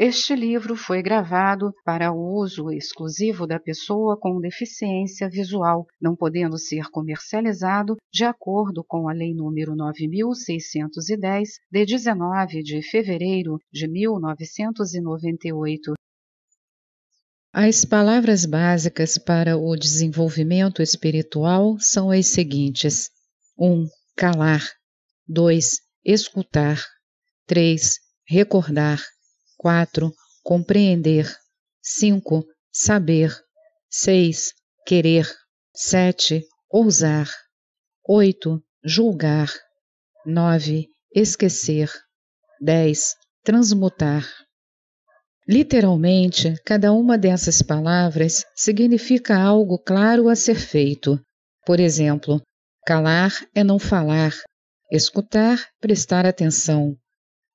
Este livro foi gravado para uso exclusivo da pessoa com deficiência visual, não podendo ser comercializado de acordo com a Lei nº 9610 de 19 de fevereiro de 1998. As palavras básicas para o desenvolvimento espiritual são as seguintes: 1. Um, calar. 2. Escutar. 3. Recordar. 4. Compreender. 5. Saber. 6. Querer. 7. Ousar. 8. Julgar. 9. Esquecer. 10. Transmutar. Literalmente, cada uma dessas palavras significa algo claro a ser feito. Por exemplo, calar é não falar, escutar, prestar atenção,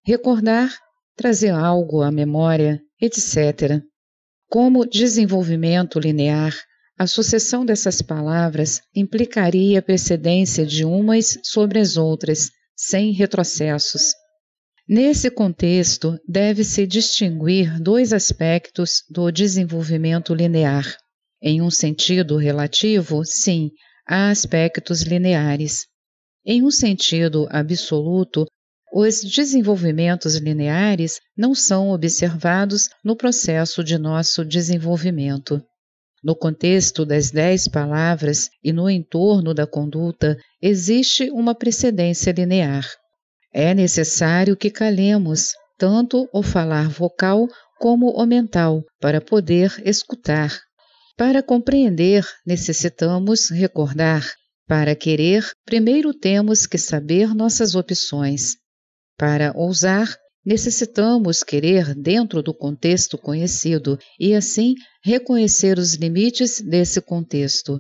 recordar trazer algo à memória, etc. Como desenvolvimento linear, a sucessão dessas palavras implicaria a precedência de umas sobre as outras, sem retrocessos. Nesse contexto, deve-se distinguir dois aspectos do desenvolvimento linear. Em um sentido relativo, sim, há aspectos lineares. Em um sentido absoluto, os desenvolvimentos lineares não são observados no processo de nosso desenvolvimento. No contexto das dez palavras e no entorno da conduta, existe uma precedência linear. É necessário que calemos tanto o falar vocal como o mental para poder escutar. Para compreender, necessitamos recordar. Para querer, primeiro temos que saber nossas opções. Para ousar, necessitamos querer dentro do contexto conhecido e, assim, reconhecer os limites desse contexto.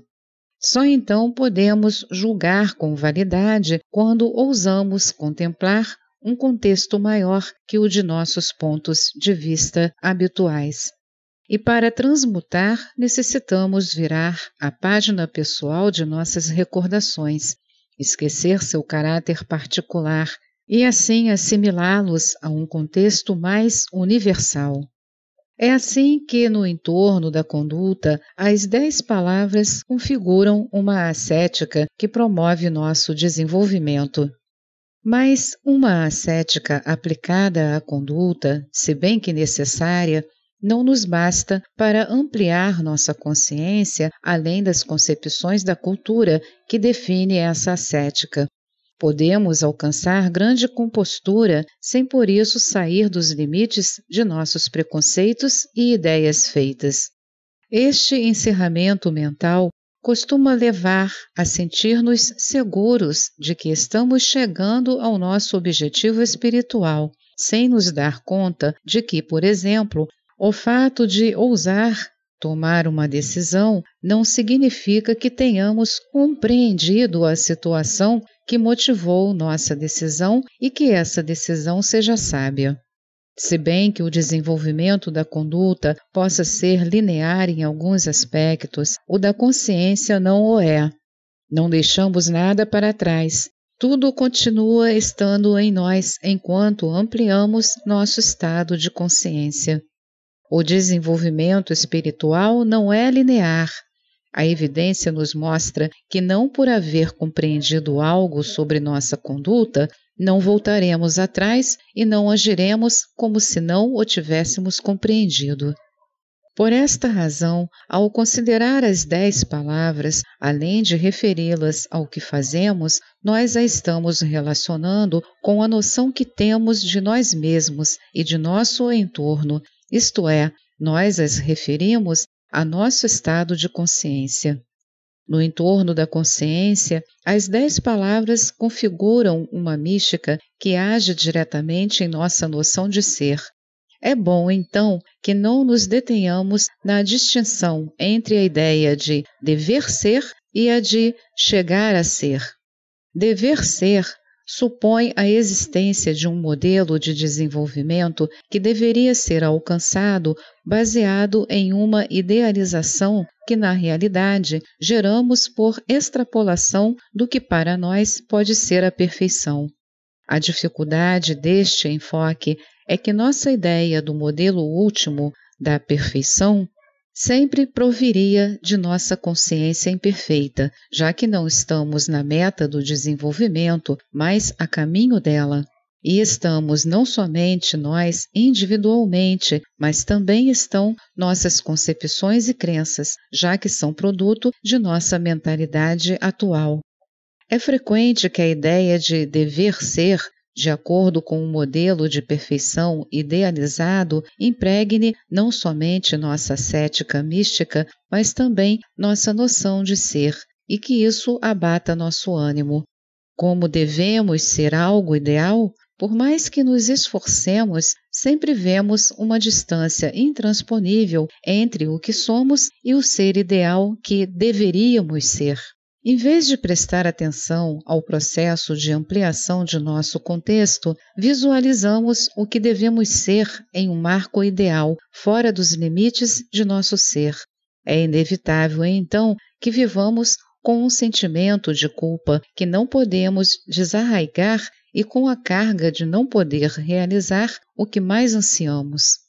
Só então podemos julgar com validade quando ousamos contemplar um contexto maior que o de nossos pontos de vista habituais. E para transmutar, necessitamos virar a página pessoal de nossas recordações, esquecer seu caráter particular e assim assimilá-los a um contexto mais universal. É assim que, no entorno da conduta, as dez palavras configuram uma ascética que promove nosso desenvolvimento. Mas uma ascética aplicada à conduta, se bem que necessária, não nos basta para ampliar nossa consciência além das concepções da cultura que define essa ascética, Podemos alcançar grande compostura sem por isso sair dos limites de nossos preconceitos e ideias feitas. Este encerramento mental costuma levar a sentir-nos seguros de que estamos chegando ao nosso objetivo espiritual, sem nos dar conta de que, por exemplo, o fato de ousar Tomar uma decisão não significa que tenhamos compreendido a situação que motivou nossa decisão e que essa decisão seja sábia. Se bem que o desenvolvimento da conduta possa ser linear em alguns aspectos, o da consciência não o é. Não deixamos nada para trás. Tudo continua estando em nós enquanto ampliamos nosso estado de consciência. O desenvolvimento espiritual não é linear. A evidência nos mostra que, não por haver compreendido algo sobre nossa conduta, não voltaremos atrás e não agiremos como se não o tivéssemos compreendido. Por esta razão, ao considerar as dez palavras, além de referi-las ao que fazemos, nós a estamos relacionando com a noção que temos de nós mesmos e de nosso entorno, isto é, nós as referimos a nosso estado de consciência. No entorno da consciência, as dez palavras configuram uma mística que age diretamente em nossa noção de ser. É bom, então, que não nos detenhamos na distinção entre a ideia de dever ser e a de chegar a ser. Dever ser supõe a existência de um modelo de desenvolvimento que deveria ser alcançado baseado em uma idealização que, na realidade, geramos por extrapolação do que para nós pode ser a perfeição. A dificuldade deste enfoque é que nossa ideia do modelo último da perfeição sempre proviria de nossa consciência imperfeita, já que não estamos na meta do desenvolvimento, mas a caminho dela. E estamos não somente nós individualmente, mas também estão nossas concepções e crenças, já que são produto de nossa mentalidade atual. É frequente que a ideia de dever ser de acordo com o um modelo de perfeição idealizado, impregne não somente nossa cética mística, mas também nossa noção de ser, e que isso abata nosso ânimo. Como devemos ser algo ideal? Por mais que nos esforcemos, sempre vemos uma distância intransponível entre o que somos e o ser ideal que deveríamos ser. Em vez de prestar atenção ao processo de ampliação de nosso contexto, visualizamos o que devemos ser em um marco ideal, fora dos limites de nosso ser. É inevitável, então, que vivamos com um sentimento de culpa que não podemos desarraigar e com a carga de não poder realizar o que mais ansiamos.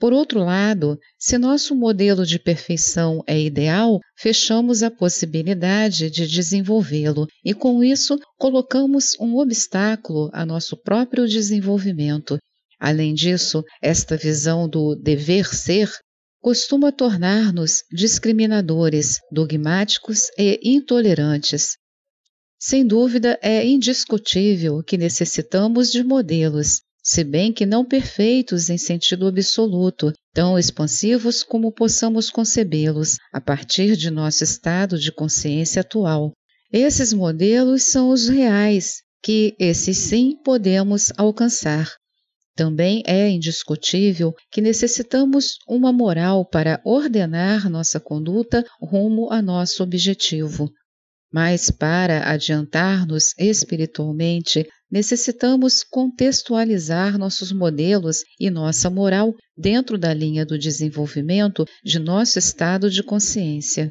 Por outro lado, se nosso modelo de perfeição é ideal, fechamos a possibilidade de desenvolvê-lo e, com isso, colocamos um obstáculo a nosso próprio desenvolvimento. Além disso, esta visão do dever ser costuma tornar-nos discriminadores, dogmáticos e intolerantes. Sem dúvida, é indiscutível que necessitamos de modelos, se bem que não perfeitos em sentido absoluto, tão expansivos como possamos concebê-los a partir de nosso estado de consciência atual. Esses modelos são os reais, que esses sim podemos alcançar. Também é indiscutível que necessitamos uma moral para ordenar nossa conduta rumo a nosso objetivo. Mas para adiantar-nos espiritualmente, necessitamos contextualizar nossos modelos e nossa moral dentro da linha do desenvolvimento de nosso estado de consciência.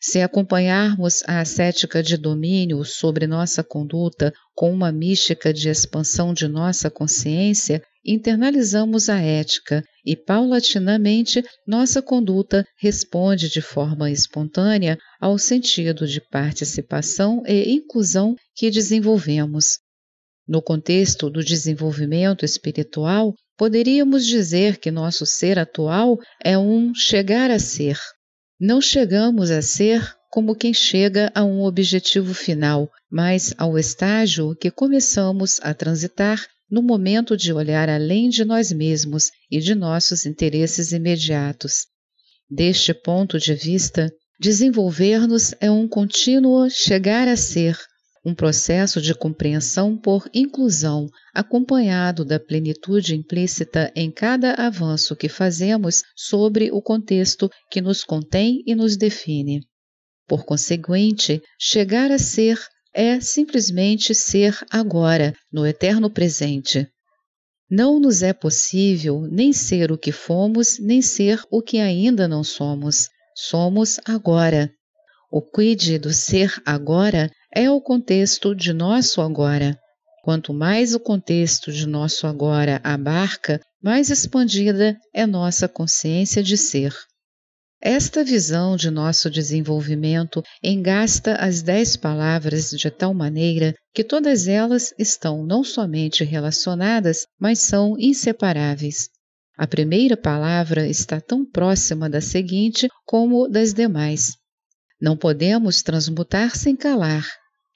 Se acompanharmos a ascética de domínio sobre nossa conduta com uma mística de expansão de nossa consciência, internalizamos a ética e, paulatinamente, nossa conduta responde de forma espontânea ao sentido de participação e inclusão que desenvolvemos. No contexto do desenvolvimento espiritual, poderíamos dizer que nosso ser atual é um chegar a ser. Não chegamos a ser como quem chega a um objetivo final, mas ao estágio que começamos a transitar no momento de olhar além de nós mesmos e de nossos interesses imediatos. Deste ponto de vista, desenvolver-nos é um contínuo chegar a ser, um processo de compreensão por inclusão, acompanhado da plenitude implícita em cada avanço que fazemos sobre o contexto que nos contém e nos define. Por conseguinte, chegar a ser é simplesmente ser agora, no eterno presente. Não nos é possível nem ser o que fomos, nem ser o que ainda não somos. Somos agora, o quid do ser agora é o contexto de nosso agora. Quanto mais o contexto de nosso agora abarca, mais expandida é nossa consciência de ser. Esta visão de nosso desenvolvimento engasta as dez palavras de tal maneira que todas elas estão não somente relacionadas, mas são inseparáveis. A primeira palavra está tão próxima da seguinte como das demais. Não podemos transmutar sem calar,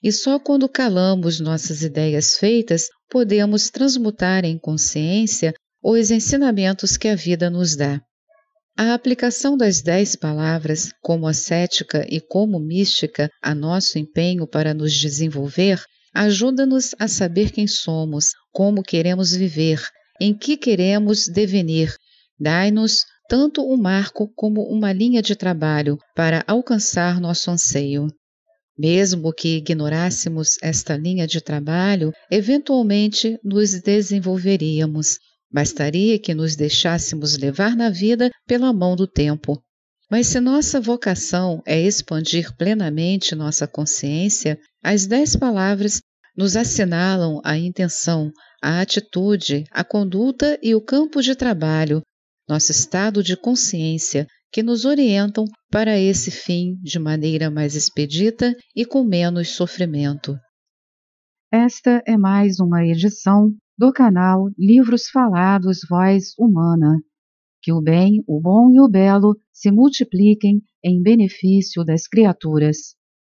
e só quando calamos nossas ideias feitas podemos transmutar em consciência os ensinamentos que a vida nos dá. A aplicação das dez palavras, como ascética e como mística, a nosso empenho para nos desenvolver, ajuda-nos a saber quem somos, como queremos viver, em que queremos devenir. Dai-nos tanto um marco como uma linha de trabalho para alcançar nosso anseio. Mesmo que ignorássemos esta linha de trabalho, eventualmente nos desenvolveríamos. Bastaria que nos deixássemos levar na vida pela mão do tempo. Mas se nossa vocação é expandir plenamente nossa consciência, as dez palavras nos assinalam a intenção, a atitude, a conduta e o campo de trabalho nosso estado de consciência, que nos orientam para esse fim de maneira mais expedita e com menos sofrimento. Esta é mais uma edição do canal Livros Falados Voz Humana. Que o bem, o bom e o belo se multipliquem em benefício das criaturas.